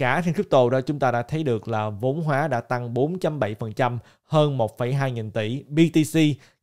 Cả trên crypto đó chúng ta đã thấy được là vốn hóa đã tăng 4.7% hơn 1,2 nghìn tỷ. BTC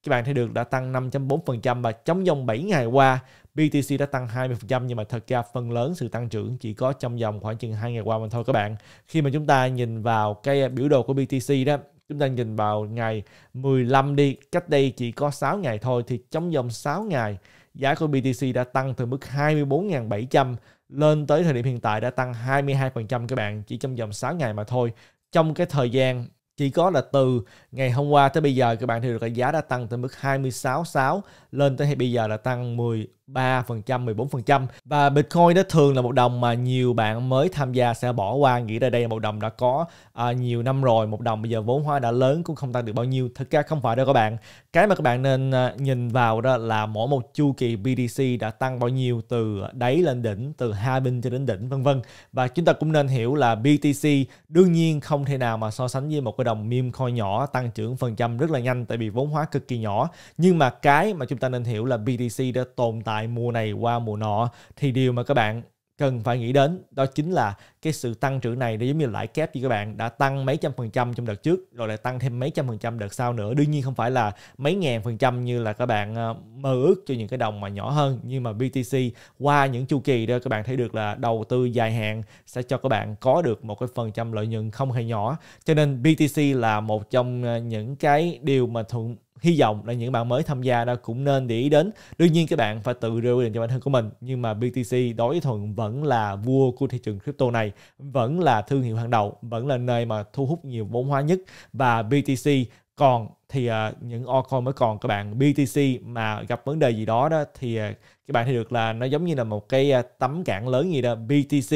các bạn thấy được đã tăng 5.4% và trong vòng 7 ngày qua BTC đã tăng 20% nhưng mà thật ra phần lớn sự tăng trưởng chỉ có trong vòng khoảng chừng 2 ngày qua mà thôi các bạn. Khi mà chúng ta nhìn vào cái biểu đồ của BTC đó chúng ta nhìn vào ngày 15 đi, cách đây chỉ có 6 ngày thôi thì trong vòng 6 ngày giá của BTC đã tăng từ mức 24.700 lên tới thời điểm hiện tại đã tăng 22% các bạn chỉ trong vòng 6 ngày mà thôi. Trong cái thời gian chỉ có là từ ngày hôm qua tới bây giờ các bạn thì được là giá đã tăng từ mức 26,6 lên tới bây giờ là tăng 10 3%, 14% và Bitcoin đó thường là một đồng mà nhiều bạn mới tham gia sẽ bỏ qua nghĩ là đây là một đồng đã có à, nhiều năm rồi, một đồng bây giờ vốn hóa đã lớn cũng không tăng được bao nhiêu. Thực ra không phải đâu các bạn. Cái mà các bạn nên à, nhìn vào đó là mỗi một chu kỳ BTC đã tăng bao nhiêu từ đáy lên đỉnh, từ hai bên cho đến đỉnh vân vân. Và chúng ta cũng nên hiểu là BTC đương nhiên không thể nào mà so sánh với một cái đồng meme coin nhỏ tăng trưởng phần trăm rất là nhanh tại vì vốn hóa cực kỳ nhỏ. Nhưng mà cái mà chúng ta nên hiểu là BTC đã tồn tại lại mùa này qua mùa nọ thì điều mà các bạn cần phải nghĩ đến đó chính là cái sự tăng trưởng này nó giống như lãi kép như các bạn đã tăng mấy trăm phần trăm trong đợt trước rồi lại tăng thêm mấy trăm phần trăm đợt sau nữa đương nhiên không phải là mấy ngàn phần trăm như là các bạn ờ, mơ ước cho những cái đồng mà nhỏ hơn nhưng mà BTC qua những chu kỳ đó các bạn thấy được là đầu tư dài hạn sẽ cho các bạn có được một cái phần trăm lợi nhuận không hề nhỏ cho nên BTC là một trong ờ, những cái điều mà thuận hy vọng là những bạn mới tham gia đó cũng nên để ý đến đương nhiên các bạn phải tự đưa quy định cho bản thân của mình nhưng mà BTC đối với thuận vẫn là vua của thị trường crypto này vẫn là thương hiệu hàng đầu vẫn là nơi mà thu hút nhiều vốn hóa nhất và BTC còn thì uh, những altcoin mới còn các bạn BTC mà gặp vấn đề gì đó đó thì uh, các bạn thấy được là nó giống như là một cái uh, tấm cản lớn gì đó BTC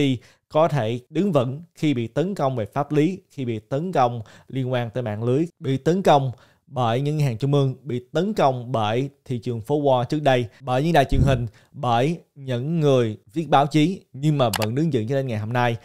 có thể đứng vững khi bị tấn công về pháp lý khi bị tấn công liên quan tới mạng lưới bị tấn công bởi những ngân hàng trung ương bị tấn công bởi thị trường phố Wall trước đây, bởi những đài truyền hình, bởi những người viết báo chí nhưng mà vẫn đứng vững cho đến ngày hôm nay.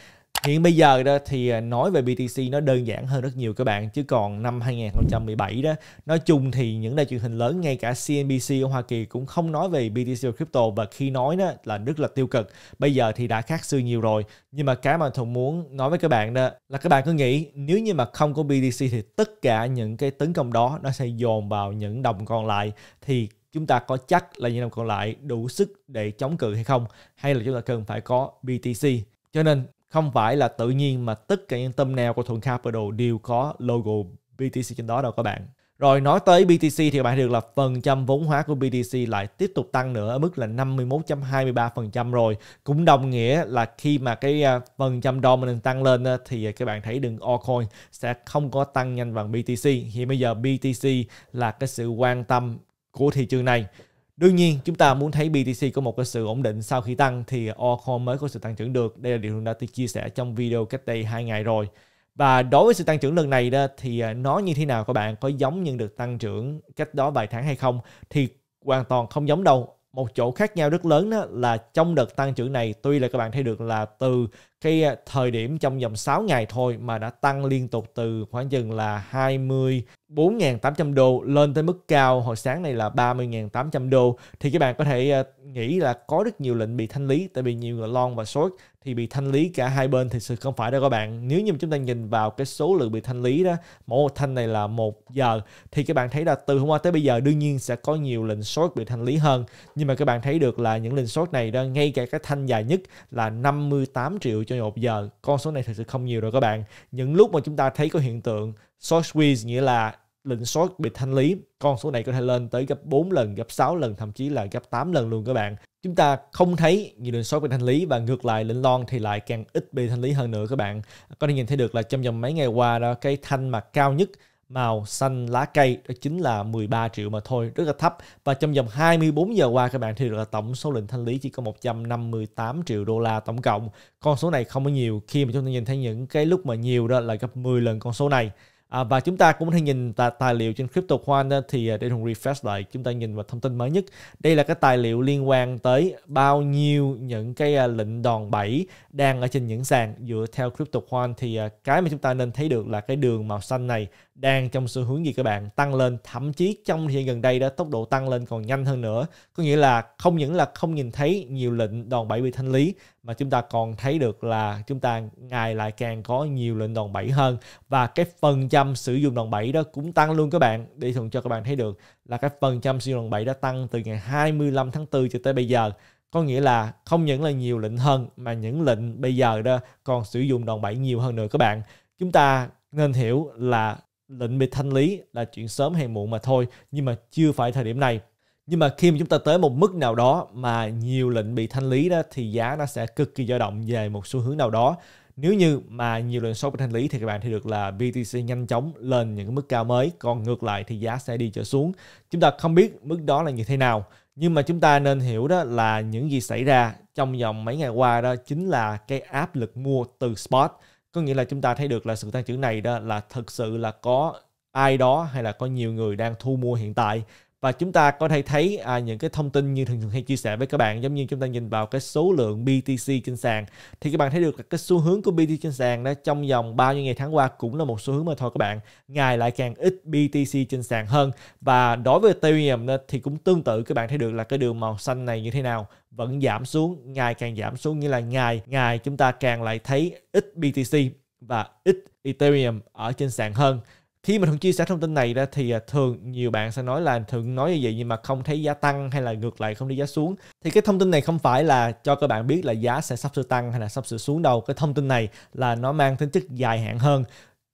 Hiện bây giờ đó thì à, nói về BTC nó đơn giản hơn rất nhiều các bạn chứ còn năm 2017 đó nói chung thì những đài truyền hình lớn ngay cả CNBC ở Hoa Kỳ cũng không nói về BTC và crypto và khi nói đó là rất là tiêu cực. Bây giờ thì đã khác xưa nhiều rồi. Nhưng mà cái mà Thuận muốn nói với các bạn đó là các bạn cứ nghĩ nếu như mà không có BTC thì tất cả những cái tấn công đó nó sẽ dồn vào những đồng còn lại thì chúng ta có chắc là những đồng còn lại đủ sức để chống cự hay không hay là chúng ta cần phải có BTC cho nên không phải là tự nhiên mà tất cả những tâm nào của Thuận Capital đều có logo BTC trên đó đâu các bạn. Rồi nói tới BTC thì bạn được là phần trăm vốn hóa của BTC lại tiếp tục tăng nữa ở mức là 51.23% rồi. Cũng đồng nghĩa là khi mà cái à, phần trăm dominant tăng lên thì các bạn thấy đừng altcoin sẽ không có tăng nhanh bằng BTC. Hiện bây giờ BTC là cái sự quan tâm của thị trường này Đương nhiên chúng ta muốn thấy BTC có một cái sự ổn định sau khi tăng thì Oracle mới có sự tăng trưởng được. Đây là điều chúng ta đã chia sẻ trong video cách đây 2 ngày rồi. Và đối với sự tăng trưởng lần này đó thì à, nó như thế nào các bạn có giống như được tăng trưởng cách đó vài tháng hay không thì hoàn toàn không giống đâu. Một chỗ khác nhau rất lớn đó là trong đợt tăng trưởng này tuy là các bạn thấy được là từ cái à, thời điểm trong vòng 6 ngày thôi mà đã tăng liên tục từ khoảng chừng là 20 4.800 đô lên tới mức cao hồi sáng này là 30.800 đô thì các bạn có thể ờ, nghĩ là có rất nhiều lệnh bị thanh lý tại vì nhiều người long và short thì bị thanh lý cả hai bên thì sự không phải đâu các bạn nếu như chúng ta nhìn vào cái số lượng bị thanh lý đó mỗi một thanh này là một giờ thì các bạn thấy là từ hôm qua tới bây giờ đương nhiên sẽ có nhiều lệnh short bị thanh lý hơn nhưng mà các bạn thấy được là những lệnh short này đó ngay cả cái thanh dài nhất là 58 triệu cho một giờ con số này thực sự không nhiều rồi các bạn những lúc mà chúng ta thấy có hiện tượng Short squeeze nghĩa là lệnh short bị thanh lý. Con số này có thể lên tới gấp 4 lần, gấp 6 lần, thậm chí là gấp 8 lần luôn các bạn. Chúng ta không thấy nhiều lệnh short bị thanh lý và ngược lại lệnh long thì lại càng ít bị thanh lý hơn nữa các bạn. Có thể nhìn thấy được là trong vòng mấy ngày qua đó cái thanh mà cao nhất màu xanh lá cây đó chính là 13 triệu mà thôi rất là thấp và trong vòng 24 giờ qua các bạn thì được là tổng số lệnh thanh lý chỉ có 158 triệu đô la tổng cộng con số này không có nhiều khi mà chúng ta nhìn thấy những cái lúc mà nhiều đó là gấp 10 lần con số này À, và chúng ta cũng có thể nhìn tài, tài liệu trên CryptoCoin thì à, để Hùng refresh lại chúng ta nhìn vào thông tin mới nhất. Đây là cái tài liệu liên quan tới bao nhiêu những cái à, lệnh đòn bẩy đang ở trên những sàn dựa theo CryptoCoin thì à, cái mà chúng ta nên thấy được là cái đường màu xanh này đang trong xu hướng gì các bạn tăng lên thậm chí trong thời gian gần đây đó tốc độ tăng lên còn nhanh hơn nữa có nghĩa là không những là không nhìn thấy nhiều lệnh đòn bẩy bị thanh lý mà chúng ta còn thấy được là chúng ta ngày lại càng có nhiều lệnh đòn bẩy hơn và cái phần trăm sử dụng đòn bẩy đó cũng tăng luôn các bạn để thường cho các bạn thấy được là cái phần trăm sử dụng đòn bẩy đã tăng từ ngày 25 tháng 4 cho tới bây giờ có nghĩa là không những là nhiều lệnh hơn mà những lệnh bây giờ đó còn sử dụng đòn bẩy nhiều hơn nữa các bạn chúng ta nên hiểu là lệnh bị thanh lý là chuyện sớm hay muộn mà thôi nhưng mà chưa phải thời điểm này nhưng mà khi mà chúng ta tới một mức nào đó mà nhiều lệnh bị thanh lý đó thì giá nó sẽ cực kỳ dao động về một xu hướng nào đó nếu như mà nhiều lệnh short bị thanh lý thì các bạn thấy được là BTC nhanh chóng lên những mức cao mới còn ngược lại thì giá sẽ đi trở xuống chúng ta không biết mức đó là như thế nào nhưng mà chúng ta nên hiểu đó là những gì xảy ra trong vòng mấy ngày qua đó chính là cái áp lực mua từ spot có nghĩa là chúng ta thấy được là sự tăng trưởng này đó là thực sự là có ai đó hay là có nhiều người đang thu mua hiện tại và chúng ta có thể thấy à, những cái thông tin như thường thường hay chia sẻ với các bạn giống như chúng ta nhìn vào cái số lượng BTC trên sàn thì các bạn thấy được là cái xu hướng của BTC trên sàn đó trong vòng bao nhiêu ngày tháng qua cũng là một xu hướng mà thôi các bạn ngày lại càng ít BTC trên sàn hơn và đối với Ethereum đó, thì cũng tương tự các bạn thấy được là cái đường màu xanh này như thế nào vẫn giảm xuống ngày càng giảm xuống nghĩa là ngày ngày chúng ta càng lại thấy ít BTC và ít Ethereum ở trên sàn hơn khi mình thường chia sẻ thông tin này ra thì à, thường nhiều bạn sẽ nói là thường nói như vậy nhưng mà không thấy giá tăng hay là ngược lại không đi giá xuống thì cái thông tin này không phải là cho các bạn biết là giá sẽ sắp sửa tăng hay là sắp sửa xuống đâu cái thông tin này là nó mang tính chất dài hạn hơn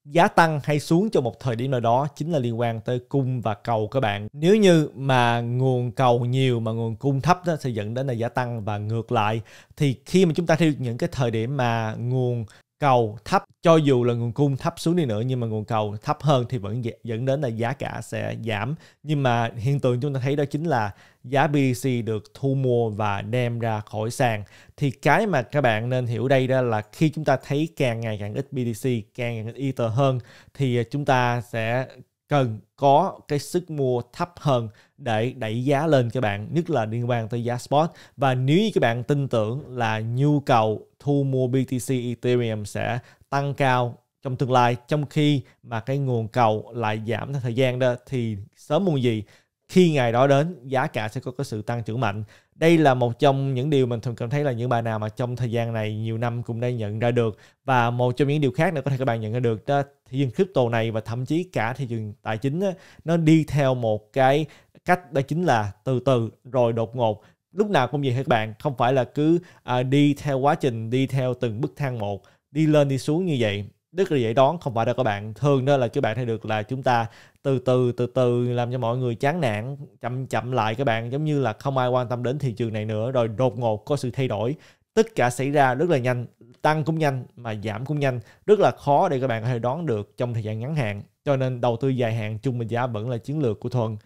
giá tăng hay xuống cho một thời điểm nào đó chính là liên quan tới cung và cầu các bạn nếu như mà nguồn cầu nhiều mà nguồn cung thấp đó sẽ dẫn đến là giá tăng và ngược lại thì khi mà chúng ta thấy những cái thời điểm mà nguồn cầu thấp cho dù là nguồn cung thấp xuống đi nữa nhưng mà nguồn cầu thấp hơn thì vẫn dẫn đến là giá cả sẽ giảm nhưng mà hiện tượng chúng ta thấy đó chính là giá BTC được thu mua và đem ra khỏi sàn thì cái mà các bạn nên hiểu đây đó là khi chúng ta thấy càng ngày càng ít BTC càng ngày càng ít Ether hơn thì à, chúng ta sẽ cần có cái sức mua thấp hơn để đẩy giá lên các bạn nhất là liên quan tới giá spot và nếu như các bạn tin tưởng là nhu cầu thu mua BTC Ethereum sẽ tăng cao trong tương lai trong khi mà cái nguồn cầu lại giảm theo thời gian đó thì sớm muộn gì khi ngày đó đến giá cả sẽ có cái sự tăng trưởng mạnh đây là một trong những điều mình thường cảm thấy là những bạn nào mà trong thời gian này nhiều năm cũng đã nhận ra được và một trong những điều khác nữa có thể các bạn nhận ra được đó thị trường crypto này và thậm chí cả thị trường tài chính đó, nó đi theo một cái cách đó chính là từ từ rồi đột ngột lúc nào cũng vậy các bạn không phải là cứ à, đi theo quá trình đi theo từng bước thang một đi lên đi xuống như vậy rất là dễ đón không phải đâu các bạn thường đó là các bạn thấy được là chúng ta từ từ từ từ làm cho mọi người chán nản chậm chậm lại các bạn giống như là không ai quan tâm đến thị trường này nữa rồi đột ngột có sự thay đổi tất cả xảy ra rất là nhanh tăng cũng nhanh mà giảm cũng nhanh rất là khó để các bạn có thể đoán được trong thời gian ngắn hạn cho nên đầu tư dài hạn chung bình giá vẫn là chiến lược của thuần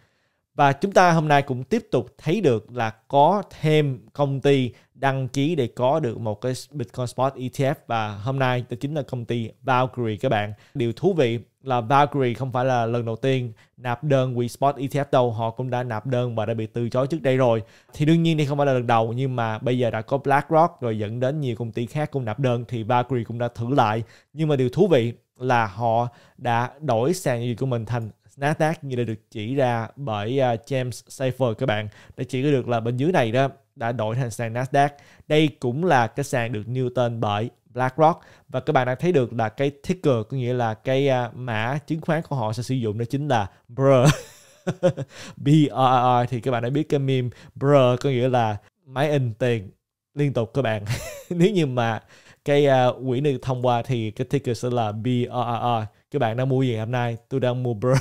và chúng ta hôm nay cũng tiếp tục thấy được là có thêm công ty đăng ký để có được một cái Bitcoin Spot ETF và hôm nay đó chính là công ty Valkyrie các bạn. Điều thú vị là Valkyrie không phải là lần đầu tiên nạp đơn quỹ Spot ETF đâu, họ cũng đã nạp đơn và đã bị từ chối trước đây rồi. Thì đương nhiên đây không phải là lần đầu nhưng mà bây giờ đã có BlackRock rồi dẫn đến nhiều công ty khác cũng nạp đơn thì Valkyrie cũng đã thử lại. Nhưng mà điều thú vị là họ đã đổi sàn gì của mình thành Nasdaq như là được chỉ ra bởi à, James Safer các bạn đã chỉ ra được là bên dưới này đó đã đổi thành sàn Nasdaq. Đây cũng là cái sàn được Newton bởi BlackRock và các bạn đã thấy được là cái ticker có nghĩa là cái à, mã chứng khoán của họ sẽ sử dụng đó chính là br BRRR thì các bạn đã biết cái meme br có nghĩa là máy in tiền liên tục các bạn. Nếu như mà cái uh, quỹ này thông qua thì cái ticker sẽ là BRRR các bạn đang mua gì hôm nay tôi đang mua bro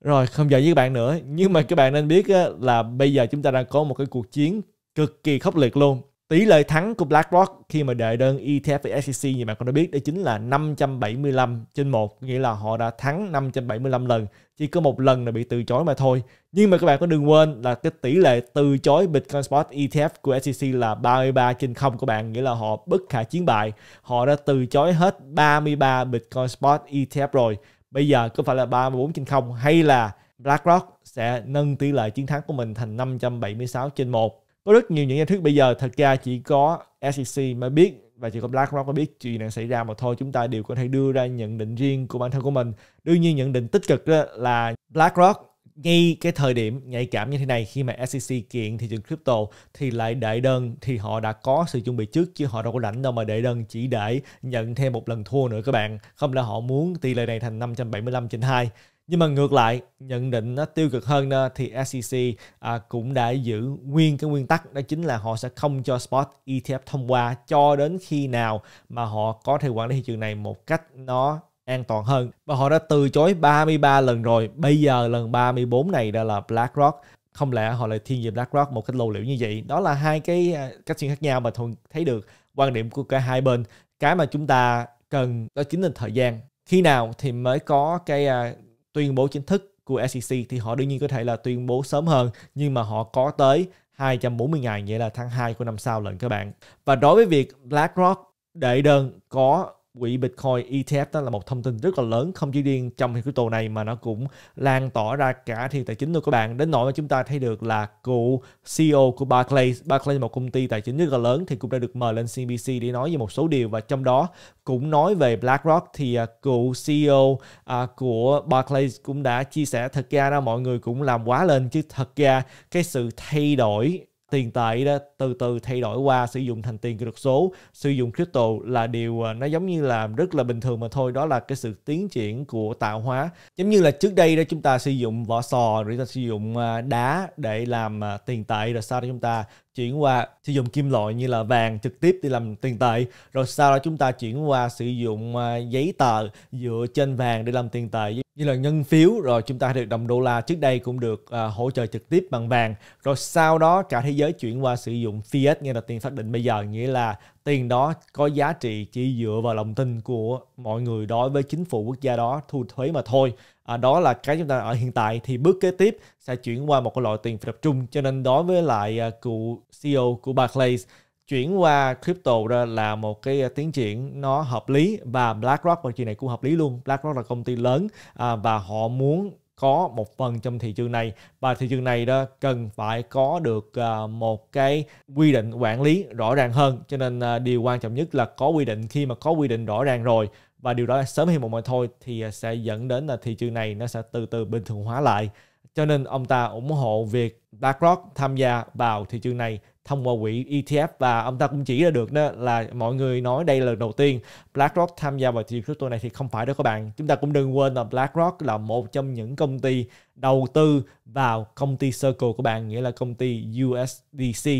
rồi không giận với các bạn nữa nhưng mà các bạn nên biết là bây giờ chúng ta đang có một cái cuộc chiến cực kỳ khốc liệt luôn tỷ lệ thắng của BlackRock khi mà đệ đơn ETF với SEC như bạn cũng đã biết đó chính là 575 trên 1 nghĩa là họ đã thắng 575 lần chỉ có một lần là bị từ chối mà thôi nhưng mà các bạn có đừng quên là cái tỷ lệ từ chối Bitcoin Spot ETF của SEC là 33 trên 0 của bạn nghĩa là họ bất khả chiến bại họ đã từ chối hết 33 Bitcoin Spot ETF rồi bây giờ có phải là 34 trên 0 hay là BlackRock sẽ nâng tỷ lệ chiến thắng của mình thành 576 trên 1 có rất nhiều những giả thuyết bây giờ thật ra chỉ có SEC mà biết và chỉ có BlackRock mới biết chuyện đang xảy ra mà thôi chúng ta đều có thể đưa ra nhận định riêng của bản thân của mình đương nhiên nhận định tích cực đó là BlackRock ngay cái thời điểm nhạy cảm như thế này khi mà SEC kiện thị trường crypto thì lại đệ đơn thì họ đã có sự chuẩn bị trước chứ họ đâu có rảnh đâu mà đệ đơn chỉ để nhận thêm một lần thua nữa các bạn không là họ muốn tỷ lệ này thành 575 trên 2 nhưng mà ngược lại, nhận định nó tiêu cực hơn đó, thì SEC à, cũng đã giữ nguyên cái nguyên tắc đó chính là họ sẽ không cho spot ETF thông qua cho đến khi nào mà họ có thể quản lý thị trường này một cách nó an toàn hơn. Và họ đã từ chối 33 lần rồi, bây giờ lần 34 này đã là BlackRock không lẽ họ lại thiên về BlackRock một cách lộ liễu như vậy đó là hai cái à, cách suy khác nhau mà thường thấy được quan điểm của cả hai bên cái mà chúng ta cần đó chính là thời gian khi nào thì mới có cái à, tuyên bố chính thức của SEC thì họ đương nhiên có thể là tuyên bố sớm hơn nhưng mà họ có tới 240 ngày nghĩa là tháng 2 của năm sau lận các bạn. Và đối với việc BlackRock đệ đơn có quỹ Bitcoin ETF đó là một thông tin rất là lớn không chỉ riêng trong thị crypto này mà nó cũng lan tỏa ra cả thị tài chính luôn các bạn đến nỗi mà chúng ta thấy được là cựu CEO của Barclays Barclays là một công ty tài chính rất là lớn thì cũng đã được mời lên CNBC để nói về một số điều và trong đó cũng nói về BlackRock thì à, cựu CEO à, của Barclays cũng đã chia sẻ thật ra đó mọi người cũng làm quá lên chứ thật ra cái sự thay đổi tiền tệ đó từ từ thay đổi qua sử dụng thành tiền kỹ thuật số sử dụng crypto là điều à, nó giống như là rất là bình thường mà thôi đó là cái sự tiến triển của tạo hóa giống như là trước đây đó chúng ta sử dụng vỏ sò rồi chúng ta sử dụng à, đá để làm à, tiền tệ rồi sau đó chúng ta chuyển qua sử dụng kim loại như là vàng trực tiếp để làm tiền tệ rồi sau đó chúng ta chuyển qua sử dụng giấy tờ dựa trên vàng để làm tiền tệ như là nhân phiếu rồi chúng ta được đồng đô la trước đây cũng được à, hỗ trợ trực tiếp bằng vàng rồi sau đó cả thế giới chuyển qua sử dụng fiat nghe là tiền xác định bây giờ nghĩa là tiền đó có giá trị chỉ dựa vào lòng tin của mọi người đối với chính phủ quốc gia đó thu thuế mà thôi à, đó là cái chúng ta ở hiện tại thì bước kế tiếp sẽ chuyển qua một cái loại tiền tập trung cho nên đối với lại à, cụ CEO của Barclays chuyển qua crypto ra là một cái à, tiến triển nó hợp lý và BlackRock vào chuyện này cũng hợp lý luôn. BlackRock là công ty lớn à, và họ muốn có một phần trong thị trường này và thị trường này đó cần phải có được à, một cái quy định quản lý rõ ràng hơn cho nên điều quan trọng nhất là có quy định khi mà có quy định rõ ràng rồi và điều đó sớm hay muộn mà thôi thì sẽ dẫn đến là thị trường này nó sẽ từ từ bình thường hóa lại cho nên ông ta ủng hộ việc BlackRock tham gia vào thị trường này thông qua quỹ ETF và ông ta cũng chỉ ra được đó là mọi người nói đây là lần đầu tiên BlackRock tham gia vào thị trường crypto này thì không phải đâu các bạn. Chúng ta cũng đừng quên là BlackRock là một trong những công ty đầu tư vào công ty Circle của bạn nghĩa là công ty USDC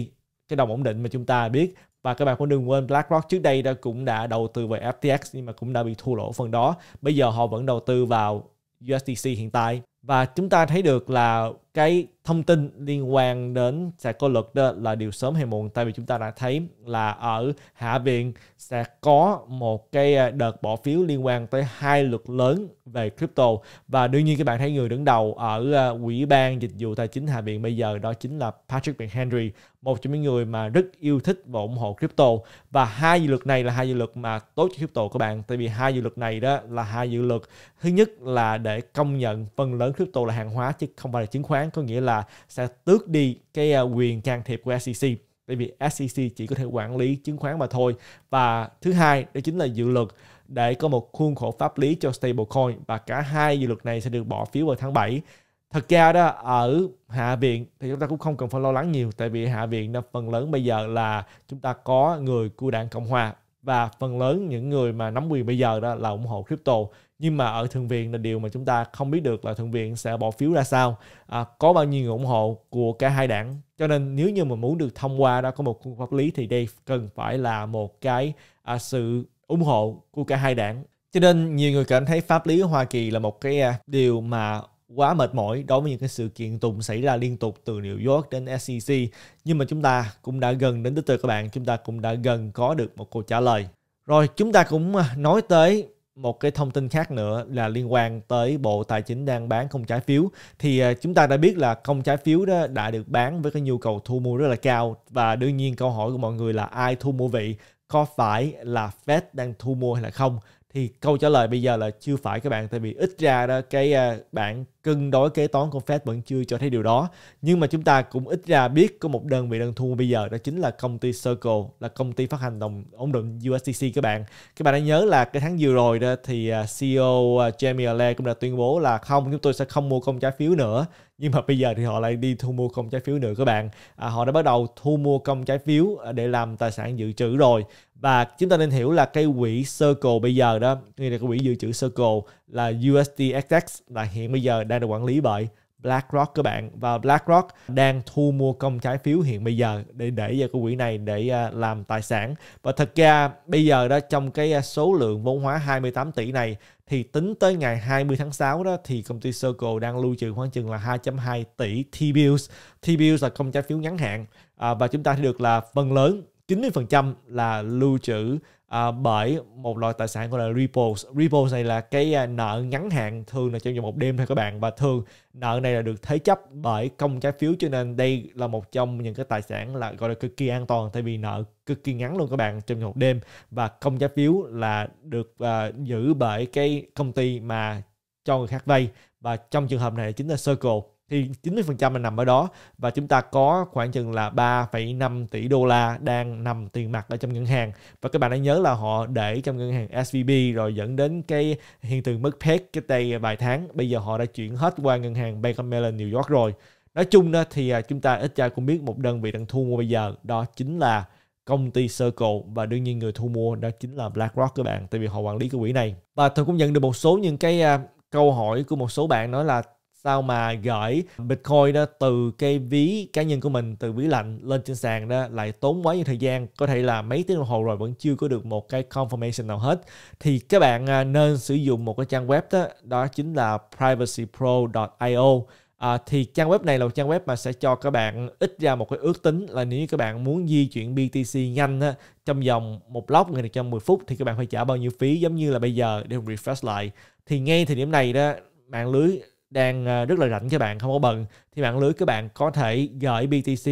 cái đồng ổn định mà chúng ta biết và các bạn cũng đừng quên BlackRock trước đây đã cũng đã đầu tư vào FTX nhưng mà cũng đã bị thua lỗ phần đó. Bây giờ họ vẫn đầu tư vào USDC hiện tại và chúng ta thấy được là cái thông tin liên quan đến sẽ có luật đó là điều sớm hay muộn tại vì chúng ta đã thấy là ở hạ viện sẽ có một cái à, đợt bỏ phiếu liên quan tới hai luật lớn về crypto và đương nhiên các bạn thấy người đứng đầu ở quỹ à, ban dịch vụ tài chính hạ viện bây giờ đó chính là Patrick McHenry một trong những người mà rất yêu thích và ủng hộ crypto và hai dự luật này là hai dự luật mà tốt cho crypto các bạn tại vì hai dự luật này đó là hai dự luật thứ nhất là để công nhận phần lớn crypto là hàng hóa chứ không phải là chứng khoán có nghĩa là sẽ tước đi cái à, quyền can thiệp của SEC bởi vì SEC chỉ có thể quản lý chứng khoán mà thôi và thứ hai đó chính là dự luật để có một khuôn khổ pháp lý cho stablecoin và cả hai dự luật này sẽ được bỏ phiếu vào tháng 7 thật ra đó ở hạ viện thì chúng ta cũng không cần phải lo lắng nhiều tại vì hạ viện nó phần lớn bây giờ là chúng ta có người của đảng cộng hòa và phần lớn những người mà nắm quyền bây giờ đó là ủng hộ crypto nhưng mà ở thượng viện là điều mà chúng ta không biết được là thượng viện sẽ bỏ phiếu ra sao à, có bao nhiêu người ủng hộ của cả hai đảng cho nên nếu như mà muốn được thông qua đó có một khuôn pháp lý thì đây cần phải là một cái à, sự ủng hộ của cả hai đảng cho nên nhiều người cảm thấy pháp lý ở Hoa Kỳ là một cái à, điều mà quá mệt mỏi đối với những cái sự kiện tùng xảy ra liên tục từ New York đến SEC nhưng mà chúng ta cũng đã gần đến tới từ các bạn chúng ta cũng đã gần có được một câu trả lời rồi chúng ta cũng à, nói tới một cái thông tin khác nữa là liên quan tới Bộ Tài chính đang bán không trái phiếu thì à, chúng ta đã biết là không trái phiếu đó đã được bán với cái nhu cầu thu mua rất là cao và đương nhiên câu hỏi của mọi người là ai thu mua vị có phải là Fed đang thu mua hay là không thì câu trả lời bây giờ là chưa phải các bạn tại vì ít ra đó cái à, bản cân đối kế toán của Fed vẫn chưa cho thấy điều đó. Nhưng mà chúng ta cũng ít ra biết có một đơn vị đang thu bây giờ đó chính là công ty Circle là công ty phát hành đồng ổn định USDC các bạn. Các bạn đã nhớ là cái tháng vừa rồi đó thì à, CEO à, Jamie Ole cũng đã tuyên bố là không chúng tôi sẽ không mua công trái phiếu nữa nhưng mà bây giờ thì họ lại đi thu mua công trái phiếu nữa các bạn à, họ đã bắt đầu thu mua công trái phiếu à, để làm tài sản dự trữ rồi và chúng ta nên hiểu là cái quỹ Circle bây giờ đó nghĩa là cái quỹ dự trữ Circle là USDXX là hiện bây giờ đã đang được quản lý bởi BlackRock các bạn và BlackRock đang thu mua công trái phiếu hiện bây giờ để để vào cái quỹ này để à, làm tài sản và thật ra bây giờ đó trong cái à, số lượng vốn hóa 28 tỷ này thì tính tới ngày 20 tháng 6 đó thì công ty Circle đang lưu trữ khoảng chừng là 2.2 tỷ T-bills. T-bills là công trái phiếu ngắn hạn à, và chúng ta thấy được là phần lớn 90% là lưu trữ à, bởi một loại tài sản gọi là repos. Repos này là cái à, nợ ngắn hạn thường là trong vòng một đêm thôi các bạn và thường nợ này là được thế chấp bởi công trái phiếu cho nên đây là một trong những cái tài sản là gọi là cực kỳ an toàn tại vì nợ cực kỳ ngắn luôn các bạn trong vòng một đêm và công trái phiếu là được à, giữ bởi cái công ty mà cho người khác vay và trong trường hợp này chính là Circle thì 90% là nằm ở đó và chúng ta có khoảng chừng là 3,5 tỷ đô la đang nằm tiền mặt ở trong ngân hàng và các bạn hãy nhớ là họ để trong ngân hàng SVB rồi dẫn đến cái hiện tượng mất phép cái tay vài tháng bây giờ họ đã chuyển hết qua ngân hàng Bank of Mellon New York rồi nói chung đó thì à, chúng ta ít ra cũng biết một đơn vị đang thu mua bây giờ đó chính là công ty Circle và đương nhiên người thu mua đó chính là BlackRock các bạn tại vì họ quản lý cái quỹ này và tôi cũng nhận được một số những cái à, câu hỏi của một số bạn nói là sao mà gửi Bitcoin đó từ cái ví cá nhân của mình từ ví lạnh lên trên sàn đó lại tốn quá nhiều thời gian có thể là mấy tiếng đồng hồ rồi vẫn chưa có được một cái confirmation nào hết thì các bạn à, nên sử dụng một cái trang web đó đó chính là privacypro.io À, thì trang web này là một trang web mà sẽ cho các bạn ít ra một cái ước tính là nếu như các bạn muốn di chuyển BTC nhanh á, trong vòng một lóc người này trong 10 phút thì các bạn phải trả bao nhiêu phí giống như là bây giờ để refresh lại thì ngay thời điểm này đó mạng lưới đang ờ, rất là rảnh các bạn không có bận thì mạng lưới các bạn có thể gửi BTC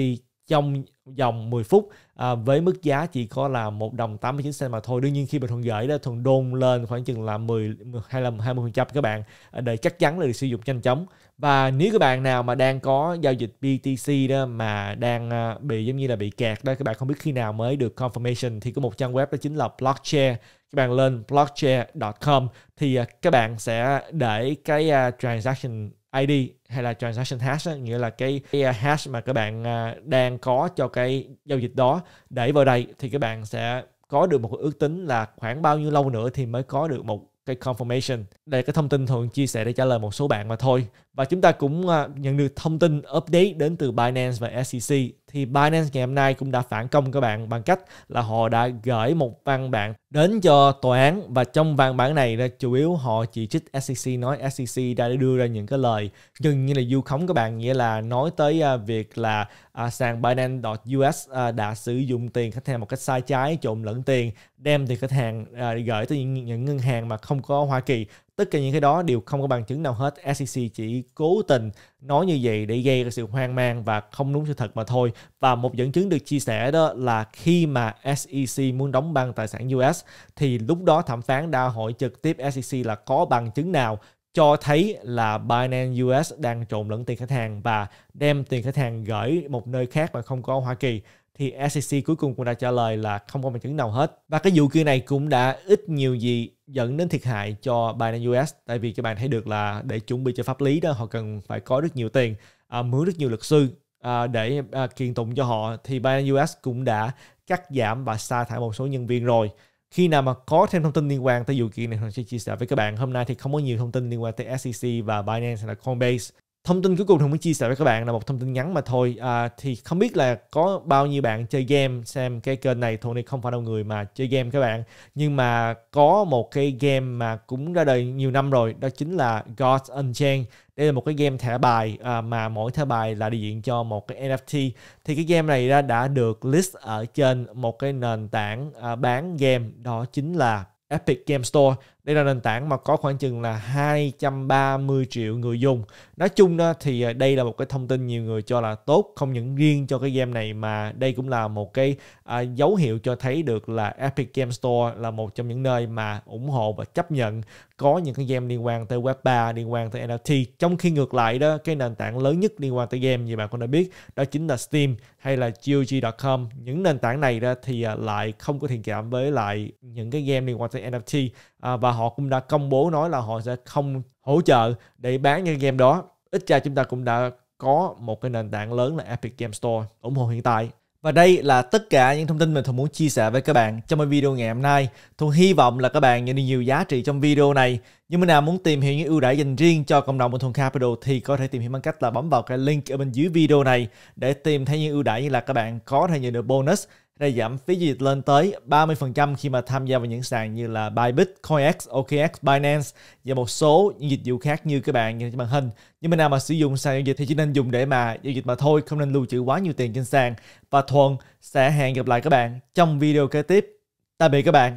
trong vòng 10 phút à, với mức giá chỉ có là một đồng 89 cent mà thôi. Đương nhiên khi mà Thuận gửi đó Thuận đôn lên khoảng chừng là 10 hay là 20% các bạn à, để chắc chắn là được sử dụng nhanh chóng. Và nếu các bạn nào mà đang có giao dịch BTC đó mà đang à, bị giống như là bị kẹt đó các bạn không biết khi nào mới được confirmation thì có một trang web đó chính là Blockchain các bạn lên blockchain.com thì à, các bạn sẽ để cái transaction ID hay là transaction hash nghĩa là cái, cái à, hash mà các bạn à, đang có cho cái giao dịch đó để vào đây thì các bạn sẽ có được một ước tính là khoảng bao nhiêu lâu nữa thì mới có được một cái confirmation. Đây là cái thông tin thường chia sẻ để trả lời một số bạn mà thôi. Và chúng ta cũng à, nhận được thông tin update đến từ Binance và SEC thì Binance ngày hôm nay cũng đã phản công các bạn bằng cách là họ đã gửi một văn bản đến cho tòa án và trong văn bản này là chủ yếu họ chỉ trích SEC nói SEC đã đưa ra những cái lời gần như là du khống các bạn nghĩa là nói tới à, việc là à, sàn Binance.us à, đã sử dụng tiền khách hàng một cách sai trái trộn lẫn tiền đem tiền khách hàng à, gửi tới những ngân hàng mà không có Hoa Kỳ tất cả những cái đó đều không có bằng chứng nào hết SEC chỉ cố tình nói như vậy để gây sự hoang mang và không đúng sự thật mà thôi và một dẫn chứng được chia sẻ đó là khi mà SEC muốn đóng băng tài sản US thì lúc đó thẩm phán đã hỏi trực tiếp SEC là có bằng chứng nào cho thấy là Binance US đang trộn lẫn tiền khách hàng và đem tiền khách hàng gửi một nơi khác mà không có Hoa Kỳ thì SEC cuối cùng cũng đã trả lời là không có bằng chứng nào hết. Và cái vụ kiện này cũng đã ít nhiều gì dẫn đến thiệt hại cho Binance US tại vì các bạn thấy được là để chuẩn bị cho pháp lý đó họ cần phải có rất nhiều tiền, à, mướn rất nhiều luật sư à, để à, kiện tụng cho họ thì Binance US cũng đã cắt giảm và sa thải một số nhân viên rồi. Khi nào mà có thêm thông tin liên quan tới vụ kiện này, mình sẽ chia sẻ với các bạn. Hôm nay thì không có nhiều thông tin liên quan tới SEC và Binance là Coinbase thông tin cuối cùng thường muốn chia sẻ với các bạn là một thông tin ngắn mà thôi à, thì không biết là có bao nhiêu bạn chơi game xem cái kênh này thì không phải đâu người mà chơi game các bạn nhưng mà có một cái game mà cũng ra đời nhiều năm rồi đó chính là Gods Unchained đây là một cái game thẻ bài à, mà mỗi thẻ bài là đại diện cho một cái NFT thì cái game này đã, đã được list ở trên một cái nền tảng à, bán game đó chính là Epic Game Store đây là nền tảng mà có khoảng chừng là 230 triệu người dùng nói chung đó thì à, đây là một cái thông tin nhiều người cho là tốt không những riêng cho cái game này mà đây cũng là một cái à, dấu hiệu cho thấy được là Epic Game Store là một trong những nơi mà ủng hộ và chấp nhận có những cái game liên quan tới web 3 liên quan tới NFT trong khi ngược lại đó cái nền tảng lớn nhất liên quan tới game như bạn cũng đã biết đó chính là Steam hay là GOG.com những nền tảng này đó thì à, lại không có thiện cảm với lại những cái game liên quan tới NFT à, và họ cũng đã công bố nói là họ sẽ không hỗ trợ để bán những game đó ít ra chúng ta cũng đã có một cái nền tảng lớn là Epic Game Store ủng hộ hiện tại và đây là tất cả những thông tin mình Thuận muốn chia sẻ với các bạn trong video ngày hôm nay. Thuận hy vọng là các bạn nhận được nhiều giá trị trong video này. Nhưng mà nào muốn tìm hiểu những ưu đãi dành riêng cho cộng đồng của Thuận Capital thì có thể tìm hiểu bằng cách là bấm vào cái link ở bên dưới video này để tìm thấy những ưu đãi như là các bạn có thể nhận được bonus đã giảm phí giao dịch lên tới 30% khi mà tham gia vào những sàn như là Bybit, CoinX, OKX, Binance và một số những dịch vụ khác như các bạn nhìn trên màn hình. Nhưng mà nào mà sử dụng sàn giao dịch thì chỉ nên dùng để mà giao dịch mà thôi, không nên lưu trữ quá nhiều tiền trên sàn. Và Thuần sẽ hẹn gặp lại các bạn trong video kế tiếp. Tạm biệt các bạn.